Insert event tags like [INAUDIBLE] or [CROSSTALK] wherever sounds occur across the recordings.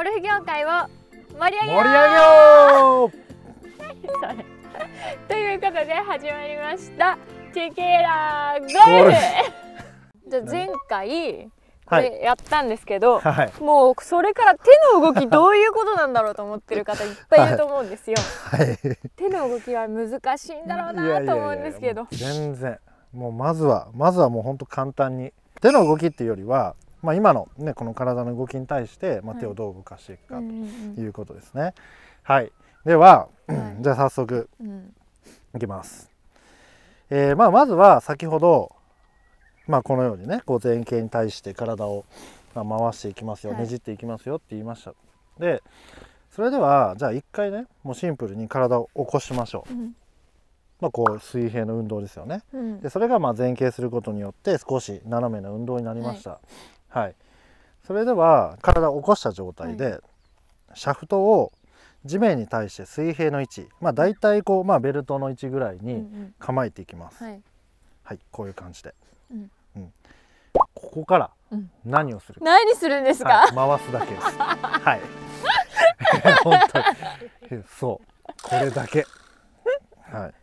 ゴルフ業界を盛り上げようよう [LAUGHS] ということで始まりましたテキーラゴルフじゃあ前回これやったんですけど、はい、もうそれから手の動きどういうことなんだろうと思ってる方いっぱいいると思うんですよ、はい、手の動きは難しいんだろうなと思うんですけど全然もうまずはまずはもうほんと簡単に手の動きっていうよりはまあ、今の、ね、この体の動きに対して、まあ、手をどう動かしていくか、はい、ということですね。はい、では、はい、じゃあ早速、いきます。えーまあ、まずは先ほど、まあ、このようにねこう前傾に対して体を、まあ、回していきますよ、ねじっていきますよって言いました。でそれではじゃあ一回ねもうシンプルに体を起こしましょう。うんまあ、こう水平の運動ですよね、うん、でそれがまあ前傾することによって少し斜めの運動になりました、ははいそれでは体を起こした状態で、はい、シャフトを地面に対して水平の位置まあ大体こう、まあ、ベルトの位置ぐらいに構えていきます、うんうん、はい、はい、こういう感じで、うん、うん、ここから何をする、何するんですか、はい、回すだけです [LAUGHS] はい [LAUGHS] 本当にそうこれだけはい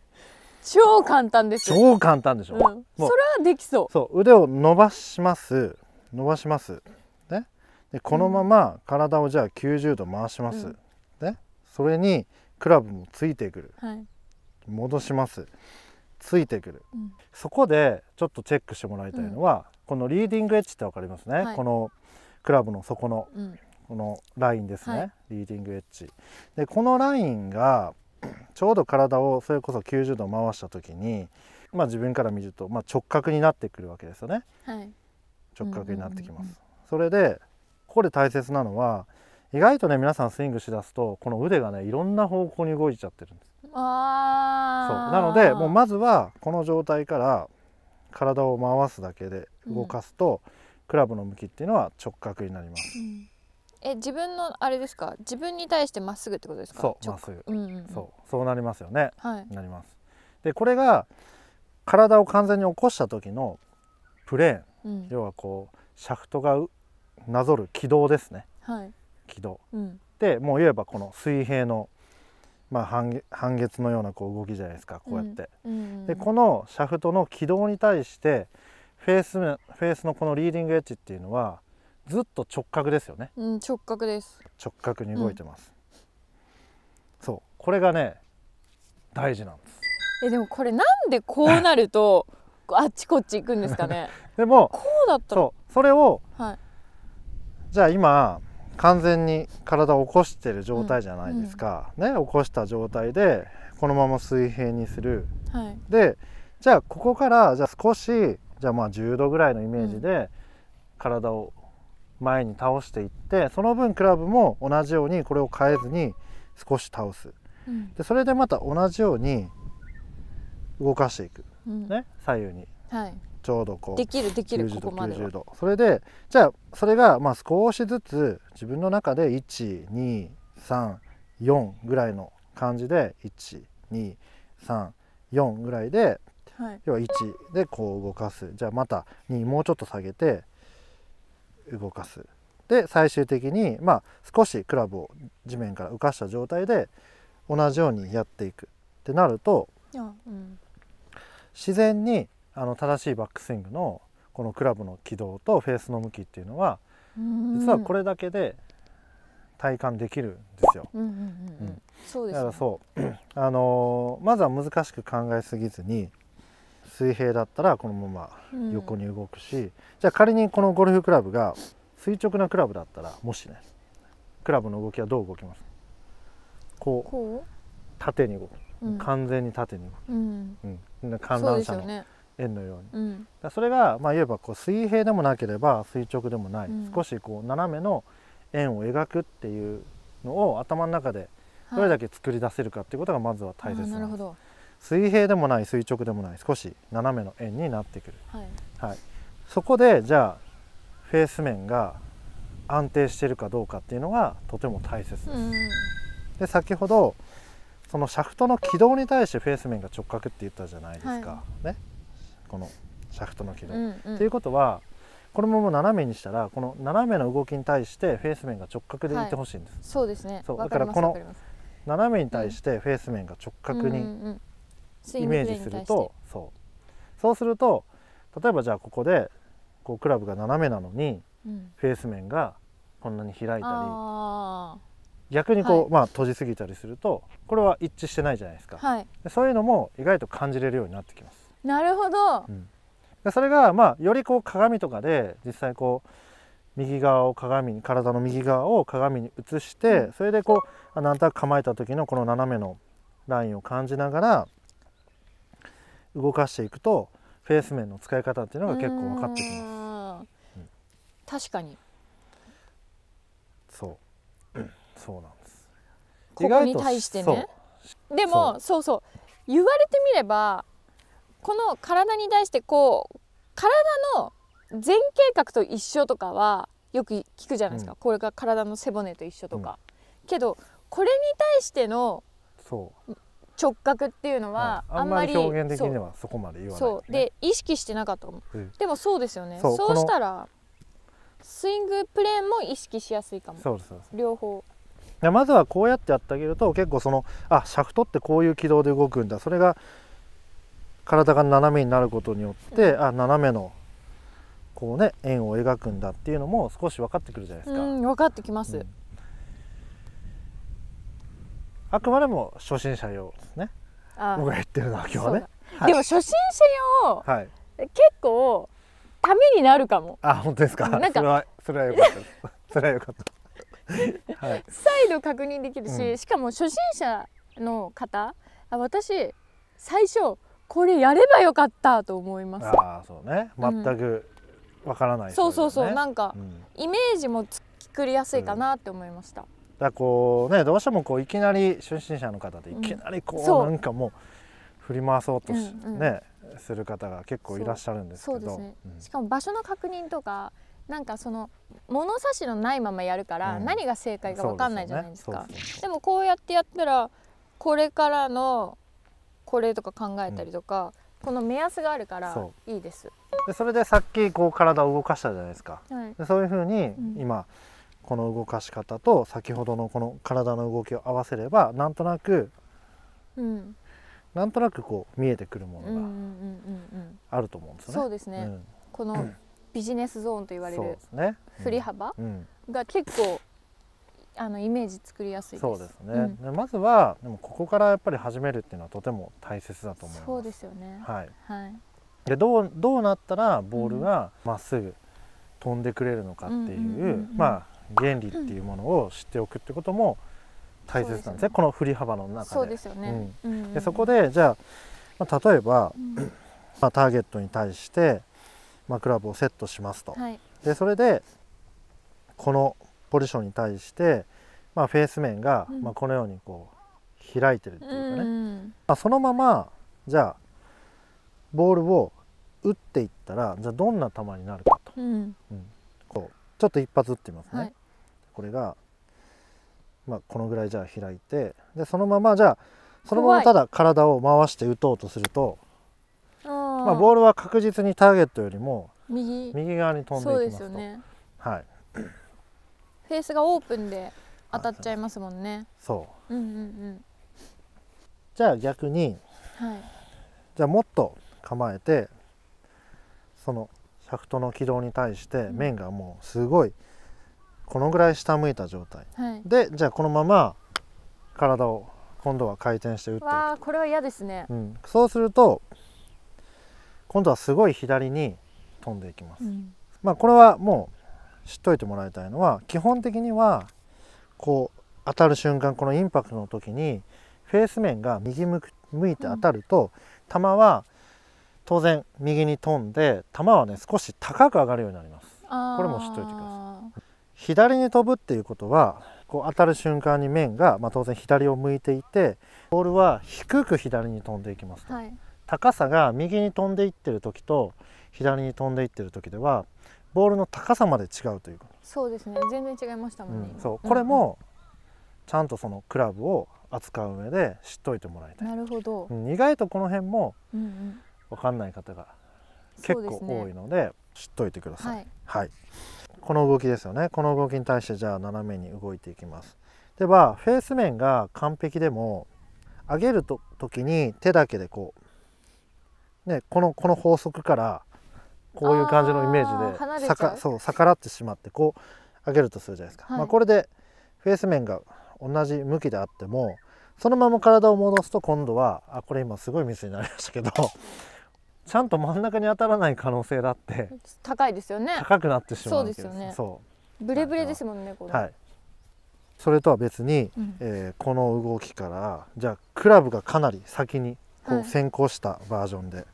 超簡単です超簡単でしょ、うん、それはできそうそう腕を伸ばします伸ばします、ね、でこのまま体をじゃあ90度回します、うん、それにクラブもついてくる、はい、戻しますついてくる、うん、そこでちょっとチェックしてもらいたいのは、うん、このリーディングエッジって分かりますね、はい、このクラブの底の、このラインですね、はい、リーディングエッジでこのラインが [CLEARS THROAT] ちょうど体をそれこそ90度回した時に、まあ、自分から見ると、まあ、直角になってくるわけですよね。はい直角になってきます。それでここで大切なのは意外とね皆さんスイングしだすとこの腕がねいろんな方向に動いちゃってるんですあそうなのでもうまずはこの状態から体を回すだけで動かすと、うん、クラブの向きっていうのは直角になります、うん、え自分のあれですか自分に対してまっすぐってことですかそうまっすぐ、うんうんそうそうなりますよね、はい、なりますでこれが体を完全に起こした時のプレーンうん、要はこうシャフトがなぞる軌道ですね、はい、軌道、うん、でもういえばこの水平の、まあ、半半月のようなこう動きじゃないですかこうやって、うん、でこのシャフトの軌道に対してフェースフェースのこのリーディングエッジっていうのはずっと直角ですよね、直角です直角に動いてます、そうこれがね大事なんですえでもこれなんでこうなるとあっちこっち行くんですかね [LAUGHS] でもこうだったそうそれを、はい、じゃあ今完全に体を起こしてる状態じゃないですか、うんうん、ね起こした状態でこのまま水平にする、はい、でじゃあここからじゃあ少しじゃあまあ10度ぐらいのイメージで体を前に倒していって、うん、その分クラブも同じようにこれを変えずに少し倒す、うん、でそれでまた同じように動かしていく、うん、ね左右に。はい、ちょうどこうできるできるここまで度それでじゃあそれがまあ少しずつ自分の中で1234ぐらいの感じで1234ぐらいで、はい、要は1でこう動かすじゃあまた2もうちょっと下げて動かすで最終的にまあ少しクラブを地面から浮かした状態で同じようにやっていくってなると、うん、自然にあの正しいバックスイングのこのクラブの軌道とフェースの向きっていうのは実はこれだけで体感できるんですよ。だからそう、[CLEARS THROAT] あのー、まずは難しく考えすぎずに水平だったらこのまま横に動くし、うん、じゃあ仮にこのゴルフクラブが垂直なクラブだったらもしねクラブの動きはどう動きますこう縦に動く、うん、完全に縦に動く、うん、うん、観覧車の、ね、円のように、うん、それがまあ言えばこう水平でもなければ垂直でもない、うん、少しこう斜めの円を描くっていうのを頭の中でどれだけ作り出せるかっていうことがまずは大切なんです、はい、な水平でもない垂直でもない少し斜めの円になってくる、はい、はい、そこでじゃあフェース面が安定してるかどうかっていうのがとても大切です、うん、で先ほどそのシャフトの軌道に対してフェース面が直角って言ったじゃないですか、はい、ねこのシャフトの軌道。と、うんうん、いうことはこのまま斜めにしたらこの斜めの動きに対してフェース面が直角でいてほしいんです、はい、そうですねそうだからこの斜めに対してフェース面が直角にイメージすると、そうそうすると例えばじゃあここでこうクラブが斜めなのに、フェース面がこんなに開いたり逆にこう、はい、まあ閉じすぎたりするとこれは一致してないじゃないですか、はい、そういうのも意外と感じれるようになってきます。なるほど、うん、それがまあよりこう鏡とかで実際こう右側を鏡に体の右側を鏡に映して、それでこうなんとなく構えた時のこの斜めのラインを感じながら動かしていくとフェース面の使い方っていうのが結構分かってきます。うん、確かにそう、そうなんですここに対してねでもそうそう言われてみればこの体に対してこう体の前傾角と一緒とかはよく聞くじゃないですか、うん、これが体の背骨と一緒とか、うん、けどこれに対しての直角っていうのはあんまり、はい、表現的にはそこまで言わない、ね、そうで意識してなかったうん、でもそうですよねそうしたらスイングプレーンも意識しやすいかもそうそう両方まずはこうやってやってあげると結構そのあシャフトってこういう軌道で動くんだそれが体が斜めになることによってあ斜めのこうね円を描くんだっていうのも少し分かってくるじゃないですか。分かってきます、うん、あくまでも初心者用ですね。僕が言ってるのは今日ね。はい、でも初心者用、はい、結構ためになるかも。あ本当ですか。なんかそれはそれは良かったです。それは良かった。はい、[LAUGHS] 再度確認できるし、うん、しかも初心者の方あ私最初これやればよかったと思いますああそうね全くわからない、うん、そうそうそうなんか、うん、イメージも作りやすいかなって思いました、うん、だこうねどうしてもこういきなり初心者の方でいきなりこう、うん、なんかもう振り回そうとし、うんうん、ねする方が結構いらっしゃるんですけど、ね、しかも場所の確認とかなんかその物差しのないままやるから、何が正解かわかんないじゃないですか、うんですでもこうやってやったらこれからのこれとか考えたりとか、この目安があるからいいですでそれでさっきこう体を動かしたじゃないですか、はい、でそういうふうに今、この動かし方と先ほどのこの体の動きを合わせればなんとなく、うん、なんとなくこう見えてくるものがあると思うんですよね。そうですね、うん、このビジネスゾーンと言われる振り幅が結構あのイメージ作りやすいそうですね、うん、まずはでもここからやっぱり始めるっていうのはとても大切だと思いますそうですよねはい、はい、でどうどうなったらボールがまっすぐ飛んでくれるのかっていう,、まあ原理っていうものを知っておくってことも大切なんですね、ね、この振り幅の中でそうですよね、うんでそこでじゃあ、まあ、例えば、うん、まあ、ターゲットに対して、まあ、クラブをセットしますと、はい、でそれでこのポジションに対して、まあ、フェース面が、まあ、このようにこう開いてるっていうかね、うんまあ、そのままじゃあボールを打っていったらじゃあどんな球になるかと、うんうん、こうちょっと一発打ってみますね。はい、これが、まあ、このぐらいじゃあ開いてでそのままじゃあそのままただ体を回して打とうとするとまあ、ボールは確実にターゲットよりも右側に飛んでいきますと。すね、はいフェースがオープンで当たっちゃいますもんねそう,、うんうんうん、じゃあ逆に、はい、じゃあもっと構えてそのシャフトの軌道に対して面がもうすごいこのぐらい下向いた状態、はい、でじゃあこのまま体を今度は回転して打っていくこれは嫌ですね、うん、そうすると今度はすごい左に飛んでいきます、うん、まあこれはもう知っといてもらいたいのは基本的にはこう当たる瞬間このインパクトの時にフェース面が右向いて当たると、球は当然右に飛んで球はね少し高く上がるようになりますこれも知っといてください左に飛ぶっていうことはこう当たる瞬間に面が、まあ、当然左を向いていてボールは低く左に飛んでいきます、はい、高さが右に飛んでいってる時と左に飛んでいってる時ではボールの高さまで違うというかそうですね全然違いましたもんね、うん、そうこれもちゃんとそのクラブを扱う上で知っといてもらいたいなるほど、意外とこの辺も分かんない方が結構多いので、知っといてください、はい、はい、この動きですよねこの動きに対してじゃあ斜めに動いていきますではフェース面が完璧でも上げると時に手だけでこうねこのこの法則からこういう感じのイメージで逆そう逆らってしまってこう上げるとするじゃないですか、はい、まあ、これでフェース面が同じ向きであってもそのまま体を戻すと今度はあこれ今すごいミスになりましたけど [LAUGHS] ちゃんと真ん中に当たらない可能性だって高いですよね高くなってしまうそうですよねそうブレブレですもんねこれ、はい、それとは別に、うん、えー、この動きからじゃあクラブがかなり先にこう先行したバージョンで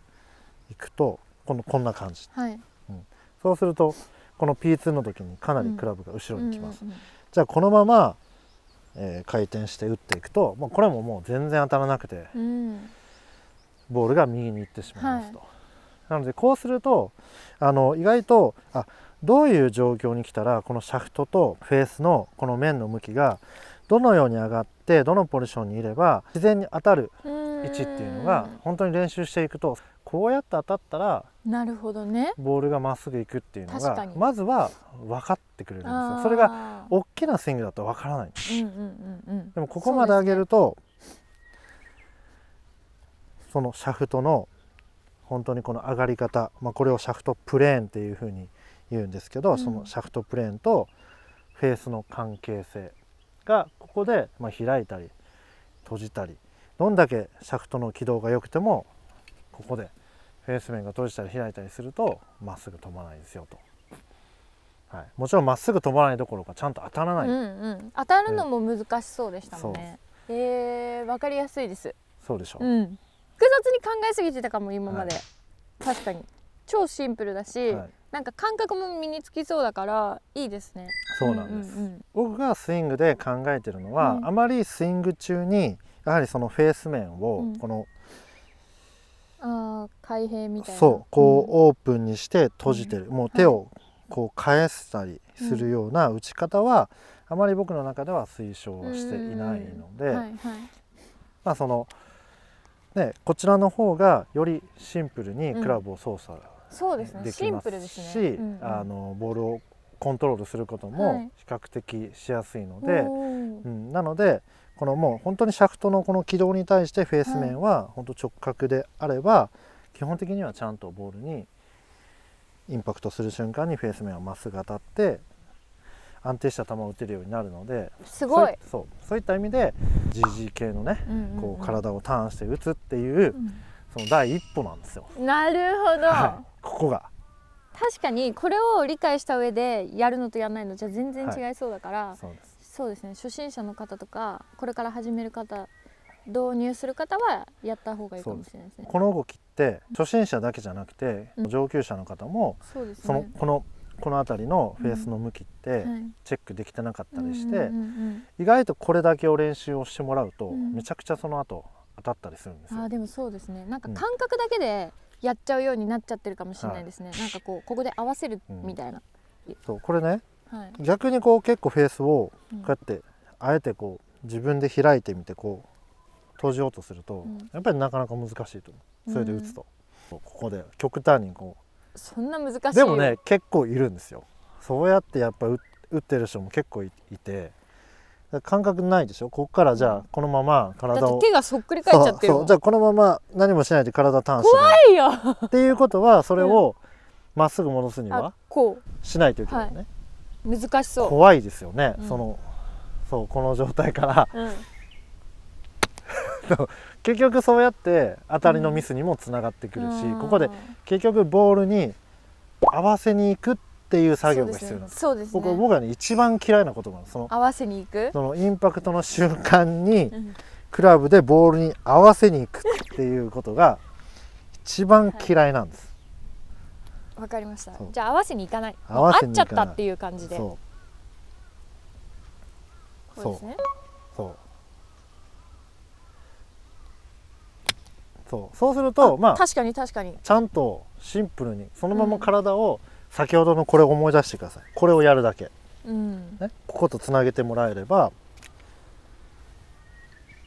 いくと、はいこのこんな感じ、はいうん、そうするとこの P2 の時にかなりクラブが後ろに来ます、うんうんうん、じゃあこのまま、えー、回転して打っていくと、まあ、これももう全然当たらなくて、うん、ボールが右に行ってしまいますと、はい、なのでこうするとあの意外とあどういう状況に来たらこのシャフトとフェースのこの面の向きがどのように上がってどのポジションにいれば自然に当たる位置っていうのが本当に練習していくとこうやって当たったらなるほどねボールがまっすぐ行くっていうのがまずは分かってくれるんですよそれが大きなスイングだと分からない、うんうんうんうん、でもここまで上げるとそ、ね,、のシャフトの本当にこの上がり方、まあ、これをシャフトプレーンっていうふうに言うんですけど、うん、そのシャフトプレーンとフェースの関係性がここでま開いたり閉じたりどんだけシャフトの軌道が良くてもここでフェース面が閉じたり開いたりするとまっすぐ飛ばないですよと。はい、もちろんまっすぐ飛ばないどころかちゃんと当たらない、うんうん、当たるのも難しそうでしたもんねえー、分かりやすいですそうでしょう、うん、複雑に考えすぎてたかも今まで、はい、確かに超シンプルだし、はい、なんか感覚も身につきそうだからいいですねそうなんです、うんうんうん、僕がスイングで考えてるのは、うん、あまりスイング中にやはりそのフェース面をこの、うんあ開閉みたいなそうこうオープンにして閉じてる、うん、もう手をこう返したりするような打ち方は、あまり僕の中では推奨していないので、はいはい、まあそのねこちらの方がよりシンプルにクラブを操作できますし、うんうん、あのボールをコントロールすることも比較的しやすいので、はい、うん、なのでこのもう本当にシャフトのこの軌道に対してフェース面は本当直角であれば、基本的にはちゃんとボールにインパクトする瞬間にフェース面はまっすぐ当たって安定した球を打てるようになるのですごいそうそういった意味で GG 系のね、こう体をターンして打つっていう、その第一歩なんですよ。なるほど、はい、ここが確かにこれを理解した上でやるのとやらないのじゃ全然違いそうだから、はいそうですね初心者の方とかこれから始める方導入する方はやった方がいいかもしれないですねこの動きって初心者だけじゃなくて、うん、上級者の方も、ね、そのこのこの辺りのフェースの向きってチェックできてなかったりして、意外とこれだけを練習をしてもらうと、めちゃくちゃその後当たったりするんですよ。あでもそうですねなんか感覚だけでやっちゃうようになっちゃってるかもしれないですね、うん、なんかこうここで合わせるみたいな、うん、そうこれねはい、逆にこう結構フェースをこうやって、あえてこう自分で開いてみてこう閉じようとすると、うん、やっぱりなかなか難しいと思うそれで打つと、うん、ここで極端にこうそんな難しいでもね結構いるんですよそうやってやっぱ打ってる人も結構いて感覚ないでしょここからじゃあこのまま体を手がそっくり返っちゃってるじゃあこのまま何もしないで体ターンして怖いよっていうことはそれをまっすぐ戻すにはしないといけないね、はい難しそう怖いですよね、うん、そのそうこの状態から、うん、[LAUGHS] 結局そうやって当たりのミスにもつながってくるし、うん、ここで結局ボールに合わせに行くっていう作業が必要なんですそうです、ね、僕僕はね一番嫌いな言葉なその合わせに行くそのインパクトの瞬間に、クラブでボールに合わせに行くっていうことが一番嫌いなんです、はいわかりましたじゃあ合わせに行かない合わせにっちゃったっていう感じでそうそうですねそうそうそうするとまあ確かに確かにちゃんとシンプルにそのまま体を、先ほどのこれを思い出してくださいこれをやるだけ、うんね、こことつなげてもらえれば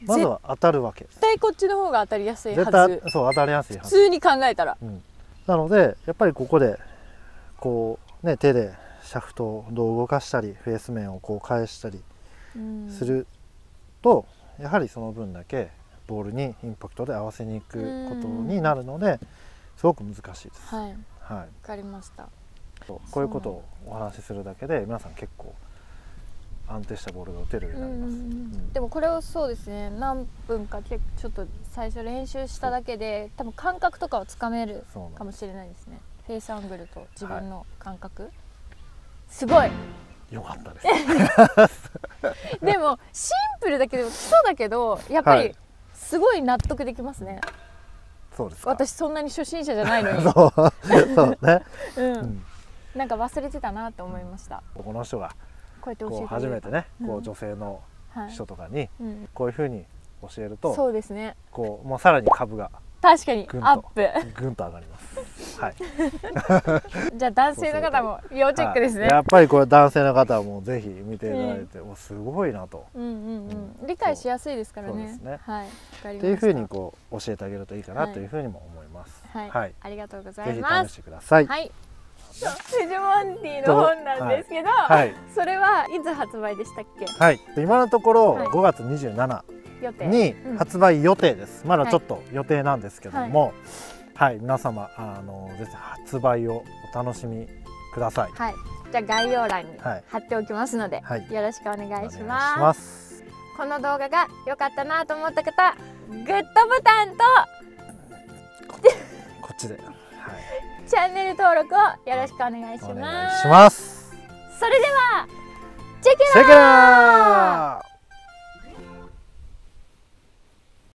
まずは当たるわけ絶対こっちの方が当たりやすいはず絶対そう当たりやすいはず普通に考えたら、うんなのでやっぱりここでこうね手でシャフトを動かしたりフェース面をこう返したりすると、うん、やはりその分だけボールにインパクトで合わせに行くことになるので、すごく難しいです。はい、はい、かりましたこういうことをお話しするだけで皆さん結構安定したボールが打てるようになります、うん、でもこれをそうですね何分か結ちょっと最初練習しただけで多分感覚とかをつかめるかもしれないですねフェイスアングルと自分の感覚、はい、すごいよかったです [LAUGHS] でもシンプルだけどそうだけどやっぱりすごい納得できますね、はい、そうです私そんなに初心者じゃないのよ [LAUGHS] そうそうね、[LAUGHS] うん、うん、なんか忘れてたなって思いましたこの人がこうやって教えて初めてね、こう女性の人とかにこういうふうに教えると、そうですねこうもうさらに株が確かにアップぐんと上がりますはい [LAUGHS] じゃあ男性の方も要チェックですね、はい、やっぱりこれ男性の方もぜひ見ていただいて、うん、すごいなと、うんうんうんうん、理解しやすいですからねねはいっいうふうにこう教えてあげるといいかなというふうにも思います、はい、はい、ありがとうございますぜひ試してください、はいフジモンティの本なんですけど、はい、それはいつ発売でしたっけはい今のところ5月27に発売予定です、まだちょっと予定なんですけども、はい、はい、皆様あのぜひ発売をお楽しみください、はい、じゃあ概要欄に貼っておきますので、よろしくお願いしますこの動画が良かったなと思った方グッドボタンとこっちで、はいチャンネル登録をよろしくお願いします。ますそれではチェケラ